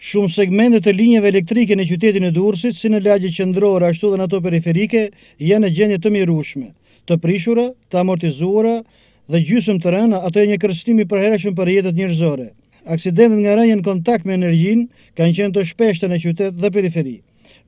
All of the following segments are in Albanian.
Shumë segmentet të linjeve elektrike në qytetin e Durësit, si në lagje qëndrore, ashtu dhe në ato periferike, janë në gjendje të mirushme, të prishura, të amortizuara dhe gjysëm të rëna, ato e një kërstimi përherëshëm për jetet njërzore. Aksidentet nga rënjën kontakt me energjin kanë qenë të shpeshte në qytet dhe periferi.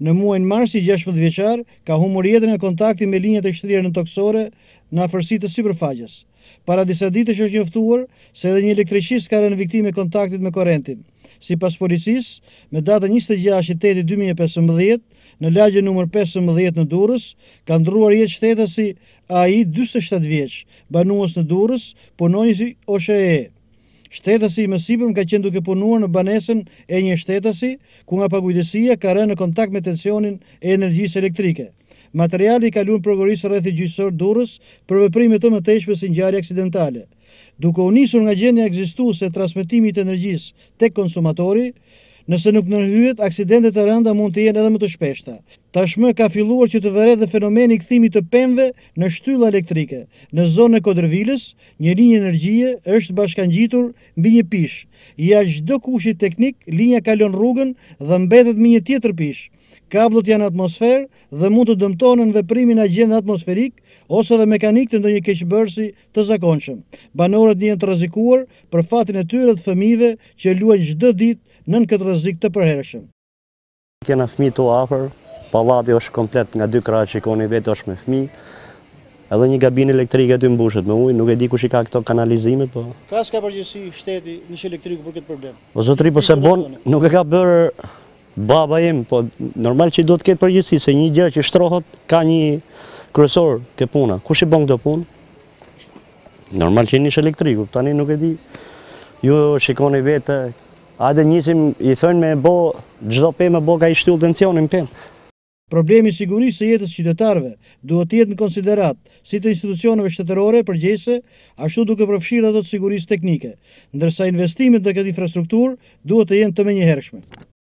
Në muajnë marsi 16 vjeqar, ka humur jetën e kontakti me linjët e shtrirë në toksore në afërsi të sipërfaqes. Para disa ditësh është njoftuar se edhe një elektricist ka rënë viktimë kontaktit me korrentin. Sipas policisë, me datën 26 2015 në lagjën numër 15 në Durrës, ka ndruar jetë shtetësi AI 47 vjeç, banues në Durrës, i OSHE. Shtetësi i Mësipërm ka qenë duke punuar në banesën e një shtetësi, ku nga pagujdesia ka rënë në kontakt me tensionin e energjisë elektrike. Materiali i kaluar prokurorisë rreth gjyqësor Durrës për veprimet e të mëtejshme si njari aksidentale. Duke u nisur nga gjendja ekzistuese e transmetimit të energjisë tek konsumatori, nëse nuk ndërhyhet, aksidentet e rënda mund të jenë edhe më të shpeshta. Tashmë ka filluar që të vërejë dhe fenomeni i kthimit të penve në shtylla elektrike. Në zonën e Kodërvilës, një linjë energjie është bashkangjitur mbi një pishë. Ja çdo kushit teknik, linja kalon rrugën dhe mbetet me një tjetër pishë. Kablot janë atmosferë dhe mund të dëmtonin veprimin e gjendë atmosferik ose dhe mekanik të ndonjë keqbërësi të zakonshëm. Banorët janë të rrezikuar për fatin e tyre të fëmijëve që luajnë çdo ditë nën këtë rrezik të përhershëm. Kena fëmijë të afer, pallati është komplet nga dy kratë që keni vetë është me fëmijë. Edhe një gabin elektrik e ty mbushet me ujë, nuk e di kush i ka këto kanalizime, po. Ka ska përgjësi shteti në elektriku për këtë problem. O zotri, po se bon, nuk e ka bërë baba im, po normal që do të ketë përgjithsi, se një gjë që shtrohet, ka një kërësor ke puna. Kush i bon këtë punë? Normal që njësh elektriku, tani nuk e di, ju shikoni vete, adë njësim i thënë me bo, gjdo pe me bo ka i shtyllë tensionin pe. Problemi sigurisë e jetës qytetarve duhet jetë në konsiderat si të institucionëve shtetërore për gjese, ashtu duke përfshirë dhe të sigurisë teknike, ndërsa investimin dhe këtë infrastruktur duhet të jenë të me